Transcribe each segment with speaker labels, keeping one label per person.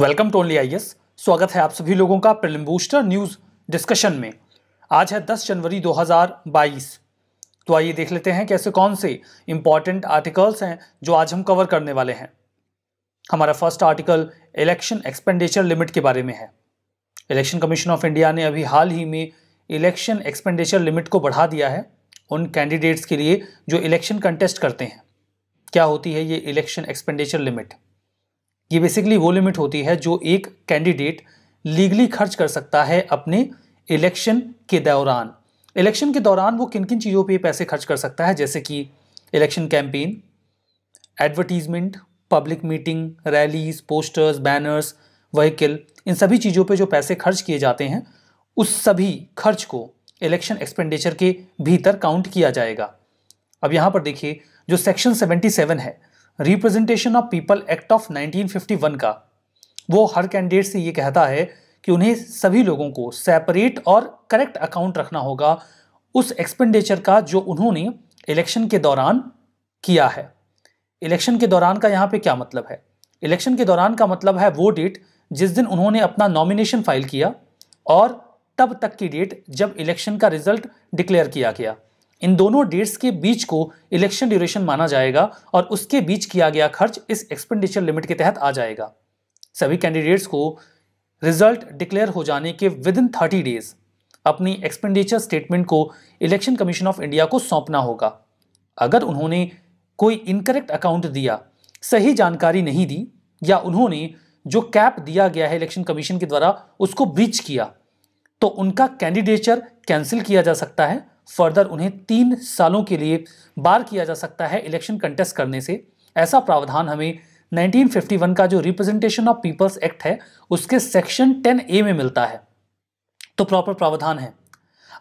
Speaker 1: welcome to only I स्वागत है आप सभी लोगों का प्रिलिम बूस्टर न्यूज़ डिस्कशन में आज है 10 जनवरी 2022 तो आइए देख लेते हैं कि ऐसे कौन से इंपॉर्टेंट आर्टिकल्स हैं जो आज हम कवर करने वाले हैं हमारा first article election expenditure limit के बारे में है इलेक्शन कमीशन ऑफ इंडिया ने अभी हाल ही में इलेक्शन एक्सपेंडिचर लिमिट को बढ़ा दिया है उन कैंडिडेट्स के लिए जो इलेक्शन कंटेस्ट करते हैं क्या होती है ये इलेक्शन एक्सपेंडिचर लिमिट ये बेसिकली वो लिमिट होती है जो एक कैंडिडेट लीगली खर्च कर सकता है अपने इलेक्शन के दौरान इलेक्शन के दौरान वो किन किन चीज़ों पे पैसे खर्च कर सकता है जैसे कि election campaign advertisement public meeting rallies posters banners vehicle इन सभी चीज़ों पे जो पैसे खर्च किए जाते हैं उस सभी खर्च को इलेक्शन एक्सपेंडिचर के भीतर काउंट किया जाएगा अब यहाँ पर देखिए जो सेक्शन सेवेंटी है representation of people act of 1951 का वो हर कैंडिडेट से ये कहता है कि उन्हें सभी लोगों को सेपरेट और करेक्ट अकाउंट रखना होगा उस एक्सपेंडिचर का जो उन्होंने इलेक्शन के दौरान किया है इलेक्शन के दौरान का यहाँ पे क्या मतलब है इलेक्शन के दौरान का मतलब है वो डेट जिस दिन उन्होंने अपना नॉमिनेशन फाइल किया और तब तक की डेट जब इलेक्शन का रिजल्ट डिक्लेयर किया गया इन दोनों डेट्स के बीच को इलेक्शन ड्यूरेशन माना जाएगा और उसके बीच किया गया खर्च इस एक्सपेंडिचर लिमिट के तहत आ जाएगा सभी कैंडिडेट्स को रिजल्ट डिक्लेयर हो जाने के विद इन थर्टी डेज अपनी एक्सपेंडिचर स्टेटमेंट को इलेक्शन कमीशन ऑफ इंडिया को सौंपना होगा अगर उन्होंने कोई इनकरेक्ट अकाउंट दिया सही जानकारी नहीं दी या उन्होंने जो कैप दिया गया है इलेक्शन कमीशन के द्वारा उसको ब्रीच किया तो उनका कैंडिडेचर कैंसिल किया जा सकता है फर्दर उन्हें तीन सालों के लिए बार किया जा सकता है इलेक्शन कंटेस्ट करने से ऐसा प्रावधान हमें 1951 का जो रिप्रेजेंटेशन ऑफ पीपल्स एक्ट है उसके सेक्शन 10 ए में मिलता है तो प्रॉपर प्रावधान है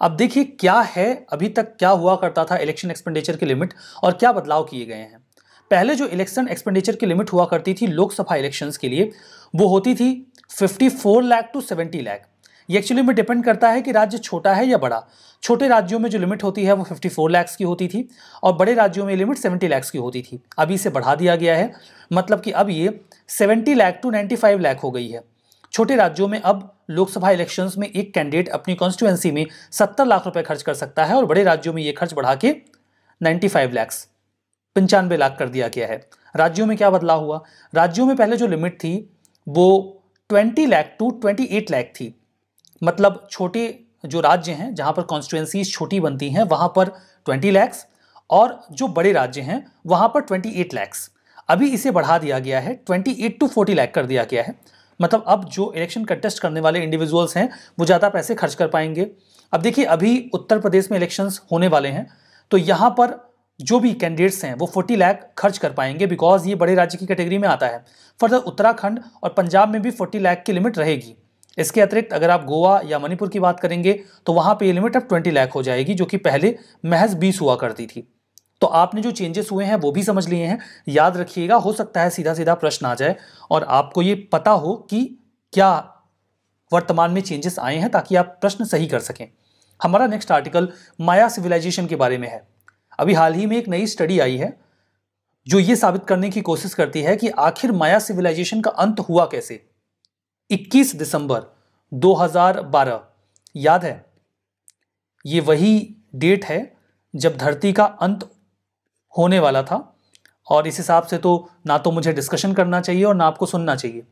Speaker 1: अब देखिए क्या है अभी तक क्या हुआ करता था इलेक्शन एक्सपेंडिचर की लिमिट और क्या बदलाव किए गए हैं पहले जो इलेक्शन एक्सपेंडिचर की लिमिट हुआ करती थी लोकसभा इलेक्शंस के लिए वो होती थी 54 लाख टू 70 लाख ये एक्चुअली में डिपेंड करता है कि राज्य छोटा है या बड़ा छोटे राज्यों में जो लिमिट होती है वो 54 लैक्स की होती थी और बड़े राज्यों में लिमिट 70 लैक्स की होती थी अभी इसे बढ़ा दिया गया है मतलब कि अब ये 70 लैख टू 95 लैख हो गई है छोटे राज्यों में अब लोकसभा इलेक्शंस में एक कैंडिडेट अपनी कॉन्स्टिट्युएंसी में सत्तर लाख रुपये खर्च कर सकता है और बड़े राज्यों में ये खर्च बढ़ा के नाइन्टी फाइव लैक्स पंचानवे लाख कर दिया गया है राज्यों में क्या बदलाव हुआ राज्यों में पहले जो लिमिट थी वो twenty lakh to twenty eight lakh थी मतलब छोटे जो राज्य हैं जहाँ पर कॉन्स्टिट्युएंसीज छोटी बनती हैं वहाँ पर ट्वेंटी लैक्स और जो बड़े राज्य हैं वहाँ पर ट्वेंटी एट लैक्स अभी इसे बढ़ा दिया गया है twenty eight to forty lakh कर दिया गया है मतलब अब जो इलेक्शन कंटेस्ट करने वाले इंडिविजुअल्स हैं वो ज़्यादा पैसे खर्च कर पाएंगे अब देखिए अभी उत्तर प्रदेश में इलेक्शंस होने वाले हैं तो यहाँ पर जो भी कैंडिडेट्स हैं वो फोर्टी लैख खर्च कर पाएंगे बिकॉज ये बड़े राज्य की कैटेगरी में आता है फर्दर उत्तराखंड और पंजाब में भी फोर्टी लैख की लिमिट रहेगी इसके अतिरिक्त अगर आप गोवा या मणिपुर की बात करेंगे तो वहां पे ये लिमिट अब ट्वेंटी लाख हो जाएगी जो कि पहले महज बीस हुआ करती थी तो आपने जो चेंजेस हुए हैं वो भी समझ लिए हैं याद रखिएगा हो सकता है सीधा सीधा प्रश्न आ जाए और आपको ये पता हो कि क्या वर्तमान में चेंजेस आए हैं ताकि आप प्रश्न सही कर सकें हमारा नेक्स्ट आर्टिकल माया सिविलाइजेशन के बारे में है अभी हाल ही में एक नई स्टडी आई है जो ये साबित करने की कोशिश करती है कि आखिर माया सिविलाइजेशन का अंत हुआ कैसे 21 दिसंबर 2012 याद है ये वही डेट है जब धरती का अंत होने वाला था और इस हिसाब से तो ना तो मुझे डिस्कशन करना चाहिए और ना आपको सुनना चाहिए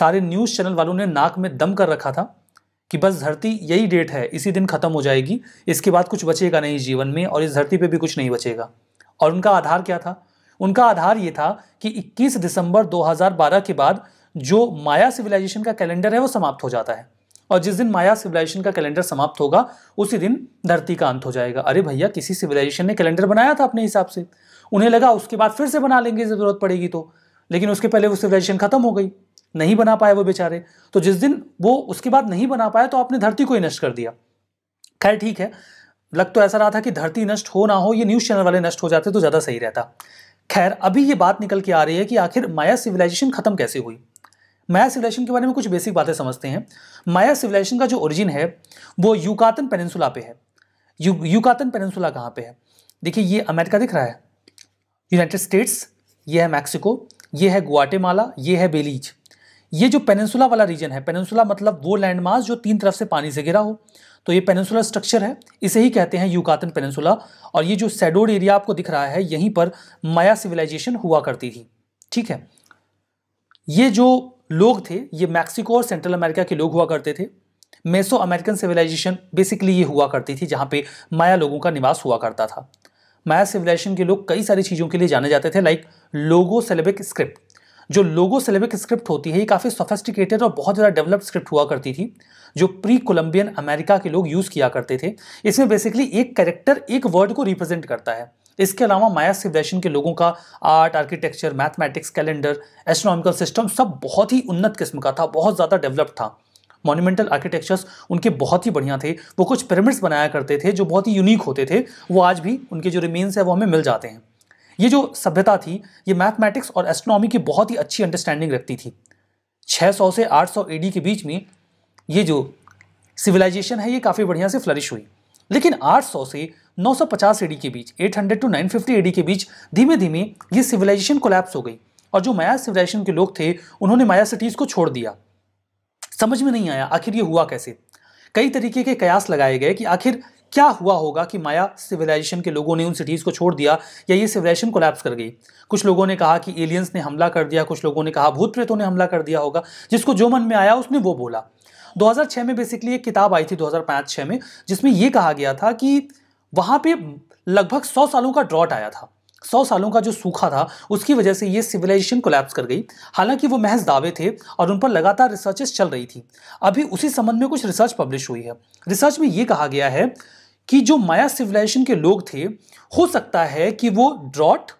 Speaker 1: सारे न्यूज़ चैनल वालों ने नाक में दम कर रखा था कि बस धरती यही डेट है इसी दिन ख़त्म हो जाएगी इसके बाद कुछ बचेगा नहीं जीवन में और इस धरती पे भी कुछ नहीं बचेगा और उनका आधार क्या था उनका आधार ये था कि 21 दिसंबर 2012 के बाद जो माया सिविलाइजेशन का कैलेंडर है वो समाप्त हो जाता है और जिस दिन माया सिविलाइजेशन का कैलेंडर समाप्त होगा उसी दिन धरती का अंत हो जाएगा अरे भैया किसी सिविलाइजेशन ने कैलेंडर बनाया था अपने हिसाब से उन्हें लगा उसके बाद फिर से बना लेंगे ज़रूरत पड़ेगी तो लेकिन उसके पहले वो सिविलाइजेशन खत्म हो गई नहीं बना पाए वो बेचारे तो जिस दिन वो उसके बाद नहीं बना पाए तो आपने धरती को ही नष्ट कर दिया खैर ठीक है लग तो ऐसा रहा था कि धरती नष्ट हो ना हो ये न्यूज़ चैनल वाले नष्ट हो जाते तो ज़्यादा सही रहता खैर अभी ये बात निकल के आ रही है कि आखिर माया सिविलाइजेशन खत्म कैसे हुई माया सिविलाइजेशन के बारे में कुछ बेसिक बातें समझते हैं माया सिविलाइजेशन का जो ओरिजिन है वो युकातन पेनिनसुला पे है यू युकातन पेनिनसुला कहाँ पे है देखिए ये अमेरिका दिख रहा है यूनाइटेड स्टेट्स ये है मैक्सिको ये है गुआटेमाला ये है बेलीज ये जो पेनिनसुला वाला रीजन है पेनिनसुला मतलब वो लैंड जो तीन तरफ से पानी से घिरा हो तो ये पेनिनसुला स्ट्रक्चर है इसे ही कहते हैं युकातन पेनिनसुला और ये जो सेडोड एरिया आपको दिख रहा है यहीं पर माया सिविलाइजेशन हुआ करती थी ठीक है ये जो लोग थे ये मैक्सिको और सेंट्रल अमेरिका के लोग हुआ करते थे मेसो अमेरिकन सिविलाइजेशन बेसिकली ये हुआ करती थी जहाँ पे माया लोगों का निवास हुआ करता था माया सिविलाइजेशन के लोग कई सारी चीज़ों के लिए जाने जाते थे लाइक लोगो सेलेबिक स्क्रिप्ट जो लोगो सेलेबिक स्क्रिप्ट होती है ये काफ़ी सोफेस्टिकेटेड और बहुत ज़्यादा डेवलप्ड स्क्रिप्ट हुआ करती थी जो प्री कोलम्बियन अमेरिका के लोग यूज़ किया करते थे इसमें बेसिकली एक कैरेक्टर एक वर्ड को रिप्रेजेंट करता है इसके अलावा माया सिविलाइजेशन के लोगों का art architecture mathematics calendar astronomical system सब बहुत ही उन्नत किस्म का था बहुत ज़्यादा डेवलप्ड था मोन्यूमेंटल आर्किटेक्चर्स उनके बहुत ही बढ़िया थे वो कुछ पिरामिड्स बनाया करते थे जो बहुत ही यूनिक होते थे वो आज भी उनके जो रिमेन्स है वो हमें मिल जाते हैं ये जो सभ्यता थी ये मैथमेटिक्स और एस्ट्रोनॉमी की बहुत ही अच्छी अंडरस्टैंडिंग रखती थी 600 से 800 एडी के बीच में ये जो सिविलाइजेशन है ये काफ़ी बढ़िया से फ्लरिश हुई लेकिन 800 से 950 एडी के बीच 800 टू नाइन एडी के बीच धीमे धीमे ये सिविलाइजेशन कोलैप्स हो गई और जो माया सिविलाइजेशन के लोग थे उन्होंने माया सिटीज़ को छोड़ दिया समझ में नहीं आया आखिर ये हुआ कैसे कई तरीके के कयास लगाए गए कि आखिर क्या हुआ होगा कि माया सिविलाइजेशन के लोगों ने उन सिटीज़ को छोड़ दिया या ये सिविलाइजेशन कोलैप्स कर गई कुछ लोगों ने कहा कि एलियंस ने हमला कर दिया कुछ लोगों ने कहा भूत प्रेतों ने हमला कर दिया होगा जिसको जो मन में आया उसने वो बोला 2006 में बेसिकली एक किताब आई थी 2005-6 में जिसमें यह कहा गया था कि वहां पे लगभग 100 सालों का ड्रॉट आया था 100 सालों का जो सूखा था उसकी वजह से ये सिविलाइजेशन कोलैप्स कर गई हालांकि वो महज दावे थे और उन पर लगातार रिसर्चेस चल रही थी अभी उसी संबंध में कुछ रिसर्च पब्लिश हुई है रिसर्च में ये कहा गया है कि जो माया सिविलाइजेशन के लोग थे हो सकता है कि वो ड्रॉट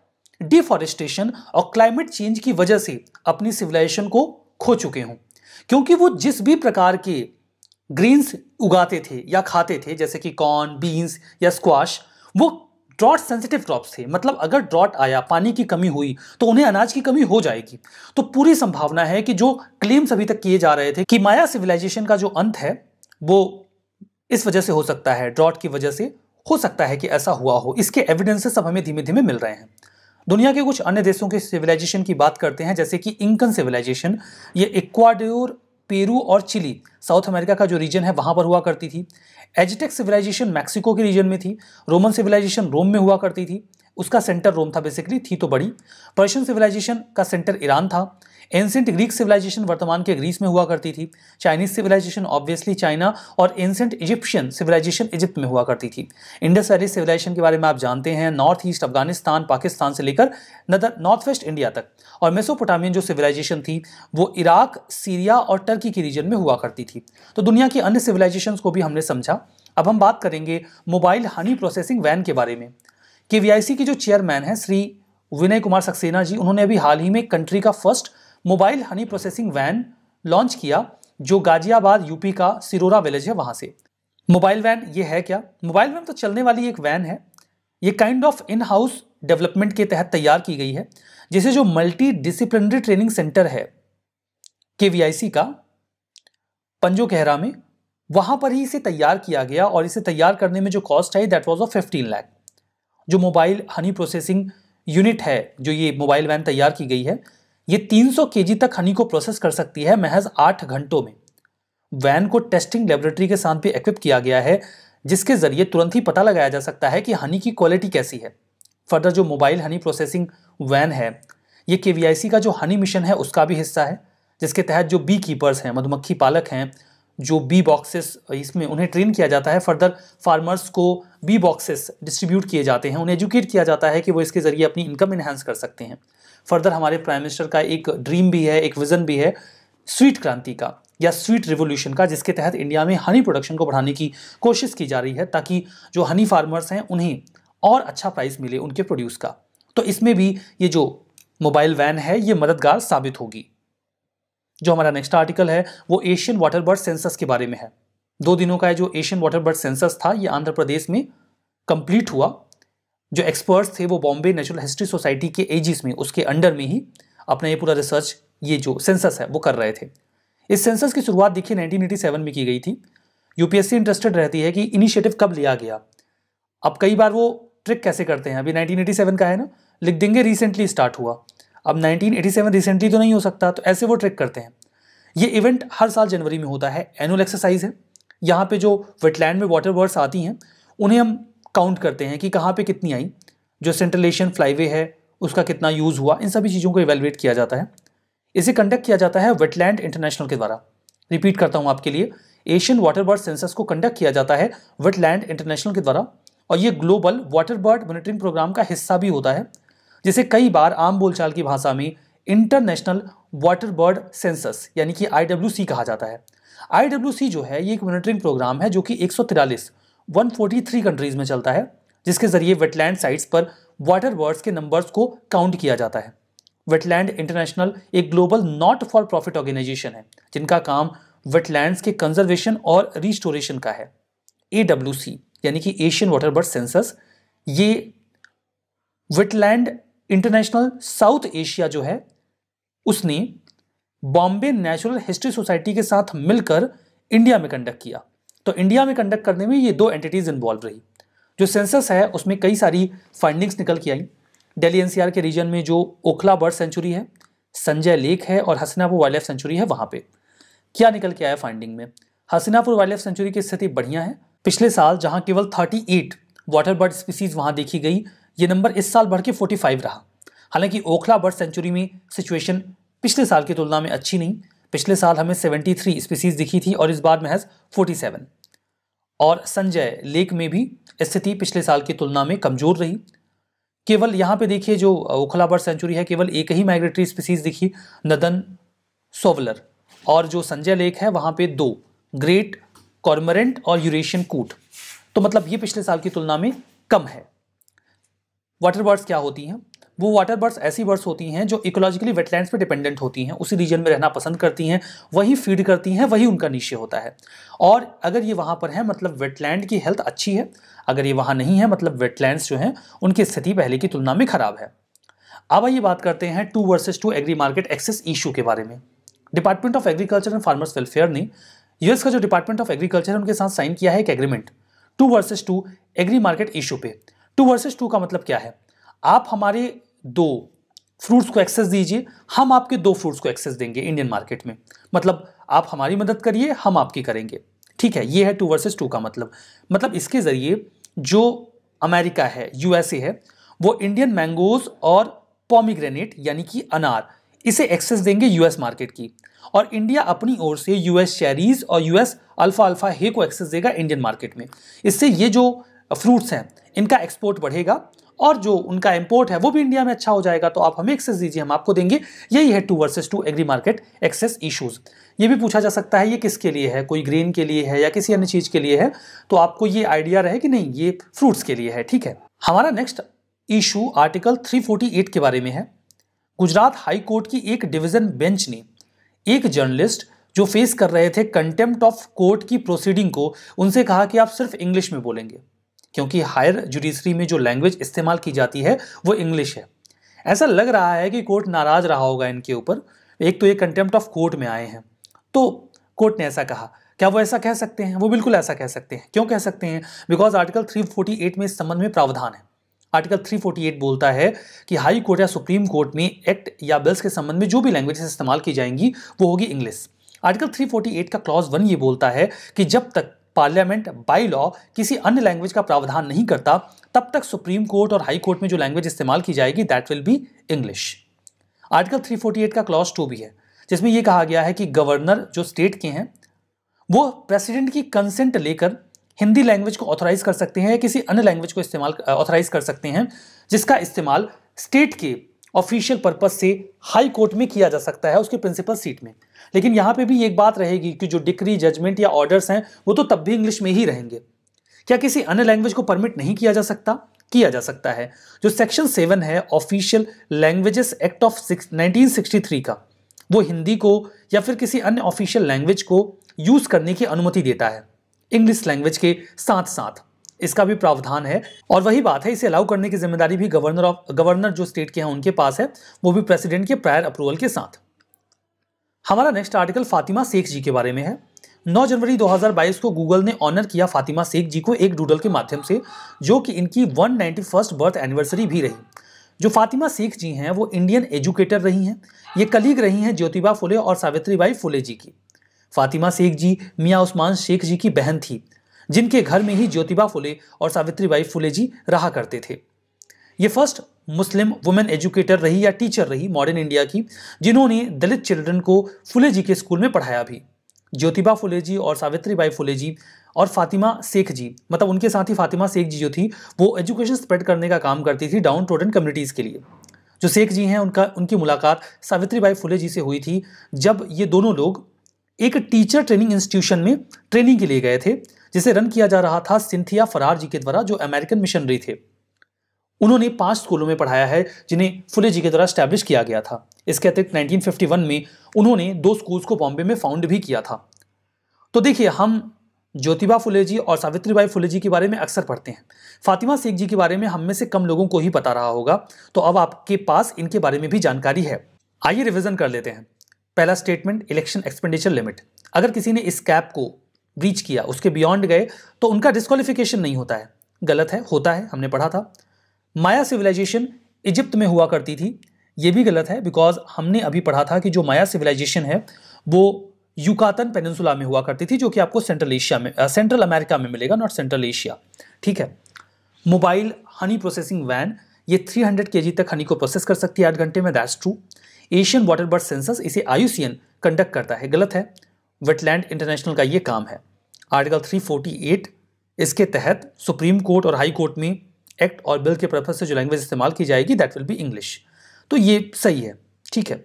Speaker 1: डिफॉरेस्टेशन और क्लाइमेट चेंज की वजह से अपनी सिविलाइजेशन को खो चुके हों क्योंकि वो जिस भी प्रकार के ग्रीन्स उगाते थे या खाते थे जैसे कि कॉर्न बीन्स या स्क्वाश वो ड्रॉट सेंसिटिव क्रॉप्स थे मतलब अगर ड्रॉट आया पानी की कमी हुई तो उन्हें अनाज की कमी हो जाएगी तो पूरी संभावना है कि जो क्लेम्स अभी तक किए जा रहे थे कि माया सिविलाइजेशन का जो अंत है वो इस वजह से हो सकता है ड्रॉट की वजह से हो सकता है कि ऐसा हुआ हो इसके एविडेंसेस अब हमें धीमे धीमे मिल रहे हैं दुनिया के कुछ अन्य देशों के सिविलाइजेशन की बात करते हैं जैसे कि इंकन सिविलाइजेशन ये इक्वाडोर पेरू और चिली साउथ अमेरिका का जो रीजन है वहाँ पर हुआ करती थी एजिटेक सिविलाइजेशन मैक्सिको के रीजन में थी रोमन सिविलाइजेशन रोम में हुआ करती थी उसका सेंटर रोम था बेसिकली थी तो बड़ी पर्शियन सिविलाइजेशन का सेंटर ईरान था एंसेंट ग्रीक सिविलाइजेशन वर्तमान के ग्रीस में हुआ करती थी चाइनीज सिविलाइजेशन ऑब्वियसली चाइना और एंसेंट इजिप्शियन सिविलाइजेशन इजिप्ट में हुआ करती थी इंडस वैली सिविलाइजेशन के बारे में आप जानते हैं नॉर्थ ईस्ट अफगानिस्तान पाकिस्तान से लेकर नॉर्थ वेस्ट इंडिया तक और मेसोपोटामियन जो सिविलाइजेशन थी वो इराक सीरिया और टर्की की रीजन में हुआ करती थी तो दुनिया की अन्य सिविलाइजेशन को भी हमने समझा अब हम बात करेंगे मोबाइल हनी प्रोसेसिंग वैन के बारे में के की जो चेयरमैन है श्री विनय कुमार सक्सेना जी उन्होंने अभी हाल ही में कंट्री का first mobile honey processing van launch किया जो गाजियाबाद यूपी का सिरोरा विलेज है वहां से मोबाइल वैन ये है क्या मोबाइल वैन तो चलने वाली एक वैन है ये kind of in house development के तहत तैयार की गई है जैसे जो मल्टी डिसिप्लिनरी ट्रेनिंग सेंटर है के का पंजो कहरा में वहां पर ही इसे तैयार किया गया और इसे तैयार करने में जो कॉस्ट आई that was of fifteen lakh जो मोबाइल हनी प्रोसेसिंग यूनिट है जो ये मोबाइल वैन तैयार की गई है ये 300 केजी तक हनी को प्रोसेस कर सकती है महज आठ घंटों में वैन को टेस्टिंग लेबोरेटरी के साथ भी इक्विप किया गया है जिसके जरिए तुरंत ही पता लगाया जा सकता है कि हनी की क्वालिटी कैसी है फर्दर जो मोबाइल हनी प्रोसेसिंग वैन है ये के का जो हनी मिशन है उसका भी हिस्सा है जिसके तहत जो बी कीपर्स हैं मधुमक्खी पालक हैं जो बी बॉक्सेस इसमें उन्हें ट्रेन किया जाता है फर्दर फार्मर्स को बी बॉक्सेस डिस्ट्रीब्यूट किए जाते हैं उन्हें एजुकेट किया जाता है कि वो इसके ज़रिए अपनी इनकम इन्हांस कर सकते हैं फर्दर हमारे प्राइम मिनिस्टर का एक ड्रीम भी है एक विजन भी है स्वीट क्रांति का या स्वीट रिवोल्यूशन का जिसके तहत इंडिया में हनी प्रोडक्शन को बढ़ाने की कोशिश की जा रही है ताकि जो हनी फार्मर्स हैं उन्हें और अच्छा प्राइस मिले उनके प्रोड्यूस का तो इसमें भी ये जो मोबाइल वैन है ये मददगार साबित होगी जो हमारा नेक्स्ट आर्टिकल है वो एशियन वाटर बर्ड सेंसस के बारे में है दो दिनों का जो एशियन वाटर बर्ड सेंसस था ये आंध्र प्रदेश में कंप्लीट हुआ जो एक्सपर्ट्स थे वो बॉम्बे नेचुरल हिस्ट्री सोसाइटी के एजिस में उसके अंडर में ही अपना ये पूरा रिसर्च ये जो सेंसस है वो कर रहे थे इस सेंसस की शुरुआत देखिए 1987 में की गई थी यूपीएससी इंटरेस्टेड रहती है कि इनिशिएटिव कब लिया गया अब कई बार वो ट्रिक कैसे करते हैं अभी 1987 का है ना लिख देंगे रिसेंटली स्टार्ट हुआ अब 1987 रिसेंटली तो नहीं हो सकता तो ऐसे वो ट्रिक करते हैं ये इवेंट हर साल जनवरी में होता है एनुअल एक्सरसाइज है यहाँ पे जो वेटलैंड में वाटर बर्ड्स आती हैं उन्हें हम काउंट करते हैं कि कहाँ पे कितनी आई जो सेंट्रल एशियन फ्लाईवे है उसका कितना यूज़ हुआ इन सभी चीज़ों को इवेलुएट किया जाता है इसे कंडक्ट किया जाता है वेटलैंड इंटरनेशनल के द्वारा रिपीट करता हूँ आपके लिए एशियन वाटर बर्ड सेंसस को कंडक्ट किया जाता है वेटलैंड इंटरनेशनल के द्वारा और ये global water bird monitoring programme का हिस्सा भी होता है जिसे कई बार आम बोलचाल की भाषा में इंटरनेशनल वाटर बर्ड सेंसस यानी कि आई कहा जाता है आई जो है ये एक मॉनिटरिंग प्रोग्राम है जो कि एक 143 कंट्रीज में चलता है जिसके जरिए वेटलैंड साइट्स पर वाटर बर्ड्स के नंबर्स को काउंट किया जाता है वेटलैंड इंटरनेशनल एक global not for profit organisation है जिनका काम वेटलैंड्स के कंजर्वेशन और रिस्टोरेशन का है ए यानी कि एशियन वाटर बर्ड सेंसस ये वेटलैंड इंटरनेशनल साउथ एशिया जो है उसने बॉम्बे नेचुरल हिस्ट्री सोसाइटी के साथ मिलकर इंडिया में कंडक्ट किया तो इंडिया में कंडक्ट करने में ये दो एंटिटीज़ इन्वॉल्व रही जो सेंसस है उसमें कई सारी फाइंडिंग्स निकल के आई दिल्ली एनसीआर के रीजन में जो ओखला बर्ड सेंचुरी है संजय लेक है और हसनापुर वाइल्ड लाइफ सेंचुरी है वहाँ पे क्या निकल के आया फाइंडिंग में हसनापुर वाइल्ड लाइफ सेंचुरी की स्थिति बढ़िया है पिछले साल जहाँ केवल 38 वाटर बर्ड स्पीसीज वहाँ देखी गई ये नंबर इस साल बढ़ के 45 रहा हालांकि ओखला बर्ड सेंचुरी में सिचुएशन पिछले साल की तुलना में अच्छी नहीं पिछले साल हमें 73 स्पीसीज दिखी थी और इस बार में हैज़ 47 और संजय लेक में भी स्थिति पिछले साल की तुलना में कमज़ोर रही केवल यहाँ पे देखिए जो ओखला बर्ड सेंचुरी है केवल एक ही माइग्रेटरी स्पीसीज दिखी नदन सोवलर और जो संजय लेक है वहाँ पे दो ग्रेट कॉर्मरेंट और यूरेशियन कूट तो मतलब ये पिछले साल की तुलना में कम है वाटर बर्ड्स क्या होती हैं वो वाटर बर्ड्स ऐसी बर्ड्स होती हैं जो इकोलॉजिकली वेटलैंड्स पे डिपेंडेंट होती हैं उसी रीजन में रहना पसंद करती हैं वही फीड करती हैं वही उनका निश्चय होता है और अगर ये वहाँ पर है मतलब वेटलैंड की हेल्थ अच्छी है अगर ये वहाँ नहीं है मतलब वेटलैंड्स जो हैं उनकी स्थिति पहले की तुलना में ख़राब है अब आइए बात करते हैं two versus two agri market access issue के बारे में department of agriculture and farmers welfare ने यूएस का जो डिपार्टमेंट ऑफ एग्रीकल्चर है उनके साथ साइन किया है एक agreement two versus two agri market issue पे टू वर्सेज टू का मतलब क्या है आप हमारे दो फ्रूट्स को एक्सेस दीजिए हम आपके दो फ्रूट्स को एक्सेस देंगे इंडियन मार्केट में मतलब आप हमारी मदद करिए हम आपकी करेंगे ठीक है ये है टू वर्सेस टू का मतलब मतलब इसके ज़रिए जो अमेरिका है यूएसए है वो इंडियन मैंगोज और पॉमीग्रेनेट यानी कि अनार इसे एक्सेस देंगे यूएस मार्केट की और इंडिया अपनी ओर से यूएस चेरीज और यूएस अल्फा अल्फा हे को एक्सेस देगा इंडियन मार्केट में इससे ये जो फ्रूट्स हैं इनका एक्सपोर्ट बढ़ेगा और जो उनका इम्पोर्ट है वो भी इंडिया में अच्छा हो जाएगा तो आप हमें एक्सेस दीजिए हम आपको देंगे यही है two versus two agri market access issues ये भी पूछा जा सकता है ये किसके लिए है कोई ग्रेन के लिए है या किसी अन्य चीज़ के लिए है तो आपको ये आइडिया रहे कि नहीं ये फ्रूट्स के लिए है ठीक है हमारा नेक्स्ट इशू आर्टिकल थ्री के बारे में है गुजरात हाईकोर्ट की एक डिविजन बेंच ने एक जर्नलिस्ट जो फेस कर रहे थे कंटेम्प्ट ऑफ कोर्ट की प्रोसीडिंग को उनसे कहा कि आप सिर्फ इंग्लिश में बोलेंगे क्योंकि हायर जुडिशरी में जो लैंग्वेज इस्तेमाल की जाती है वो इंग्लिश है ऐसा लग रहा है कि कोर्ट नाराज़ रहा होगा इनके ऊपर एक तो ये कंटेम्प्ट ऑफ कोर्ट में आए हैं तो कोर्ट ने ऐसा कहा क्या वो ऐसा कह सकते हैं वो बिल्कुल ऐसा कह सकते हैं क्यों कह सकते हैं बिकॉज आर्टिकल 348 में इस संबंध में प्रावधान है आर्टिकल 348 बोलता है कि हाई कोर्ट या सुप्रीम कोर्ट में एक्ट या बिल्स के संबंध में जो भी लैंग्वेज इस्तेमाल की जाएंगी वो होगी इंग्लिश आर्टिकल 348 का क्लॉज वन ये बोलता है कि जब तक पार्लियामेंट बाई लॉ किसी अन्य लैंग्वेज का प्रावधान नहीं करता तब तक सुप्रीम कोर्ट और हाई कोर्ट में जो लैंग्वेज इस्तेमाल की जाएगी that will be English article 348 का क्लॉज टू भी है जिसमें यह कहा गया है कि गवर्नर जो स्टेट के हैं वो प्रेसिडेंट की कंसेंट लेकर हिंदी लैंग्वेज को ऑथोराइज कर सकते हैं या किसी अन्य लैंग्वेज को इस्तेमाल ऑथोराइज कर सकते हैं जिसका इस्तेमाल स्टेट के ऑफिशियल पर्पज से हाई कोर्ट में किया जा सकता है उसके प्रिंसिपल सीट में लेकिन यहाँ पे भी एक बात रहेगी कि जो डिक्री जजमेंट या ऑर्डर्स हैं वो तो तब भी इंग्लिश में ही रहेंगे क्या किसी अन्य लैंग्वेज को परमिट नहीं किया जा सकता किया जा सकता है जो सेक्शन सेवन है official languages act of nineteen का वो हिंदी को या फिर किसी अन्य ऑफिशियल लैंग्वेज को यूज करने की अनुमति देता है इंग्लिश लैंग्वेज के साथ साथ इसका भी प्रावधान है और वही बात है इसे अलाउ करने की जिम्मेदारी भी गवर्नर ऑफ गवर्नर जो स्टेट के हैं उनके पास है वो भी प्रेसिडेंट के प्रायर अप्रूवल के साथ हमारा नेक्स्ट आर्टिकल फातिमा शेख जी के बारे में है 9 जनवरी 2022 को गूगल ने ऑनर किया फातिमा शेख जी को एक डूडल के माध्यम से जो कि इनकी वन बर्थ एनिवर्सरी भी रही जो फातिमा शेख जी हैं वो इंडियन एजुकेटर रही हैं ये कलीग रही हैं ज्योतिबा फुले और सावित्रीबाई फुले जी की फातिमा शेख जी मियाँ उस्मान शेख जी की बहन थी जिनके घर में ही ज्योतिबा फुले और सावित्रीबाई फुले जी रहा करते थे ये फर्स्ट मुस्लिम वुमेन एजुकेटर रही या टीचर रही मॉडर्न इंडिया की जिन्होंने दलित चिल्ड्रन को फुले जी के स्कूल में पढ़ाया भी ज्योतिबा फुले जी और सावित्रीबाई फुले जी और फातिमा शेख जी मतलब उनके साथ ही फातिमा शेख जी जो थी वो एजुकेशन स्प्रेड करने का काम करती थी डाउन टोडन कम्युनिटीज़ के लिए जो शेख जी हैं उनका उनकी मुलाकात सावित्रीबाई फुले जी से हुई थी जब ये दोनों लोग एक टीचर ट्रेनिंग इंस्टीट्यूशन में ट्रेनिंग के लिए गए थे जिसे रन किया जा रहा था सिंथिया फरार जी के द्वारा जो अमेरिकन मिशनरी थे उन्होंने पांच स्कूलों में पढ़ाया है जिन्हें फुले जी के द्वारा स्टैब्लिश किया गया था इसके अतिरिक्त 1951 में उन्होंने दो स्कूल्स को बॉम्बे में फाउंड भी किया था तो देखिए हम ज्योतिबा फुले जी और सावित्रीबाई फुले जी के बारे में अक्सर पढ़ते हैं फातिमा शेख जी के बारे में हम में से कम लोगों को ही पता रहा होगा तो अब आपके पास इनके बारे में भी जानकारी है आइए रिविजन कर लेते हैं पहला स्टेटमेंट इलेक्शन एक्सपेंडिचर लिमिट अगर किसी ने इस कैप को ब्रीच किया उसके बियॉन्ड गए तो उनका डिस्कालिफिकेशन नहीं होता है गलत है होता है हमने पढ़ा था माया सिविलाइजेशन इजिप्ट में हुआ करती थी ये भी गलत है बिकॉज हमने अभी पढ़ा था कि जो माया सिविलाइजेशन है वो युकातन पेनसुला में हुआ करती थी जो कि आपको सेंट्रल एशिया में सेंट्रल अमेरिका में मिलेगा नॉट सेंट्रल एशिया ठीक है मोबाइल हनी प्रोसेसिंग वैन ये 300 हंड्रेड तक हनी को प्रोसेस कर सकती है आठ घंटे में that's true Asian water bird census इसे आयुसियन कंडक्ट करता है गलत है वेटलैंड इंटरनेशनल का ये काम है आर्टिकल 348 इसके तहत सुप्रीम कोर्ट और हाई कोर्ट में एक्ट और बिल के पर्पज से जो लैंग्वेज इस्तेमाल की जाएगी दैट विल बी इंग्लिश तो ये सही है ठीक है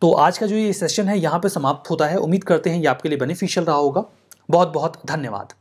Speaker 1: तो आज का जो ये सेशन है यहाँ पे समाप्त होता है उम्मीद करते हैं ये आपके लिए बेनिफिशियल रहा होगा बहुत बहुत धन्यवाद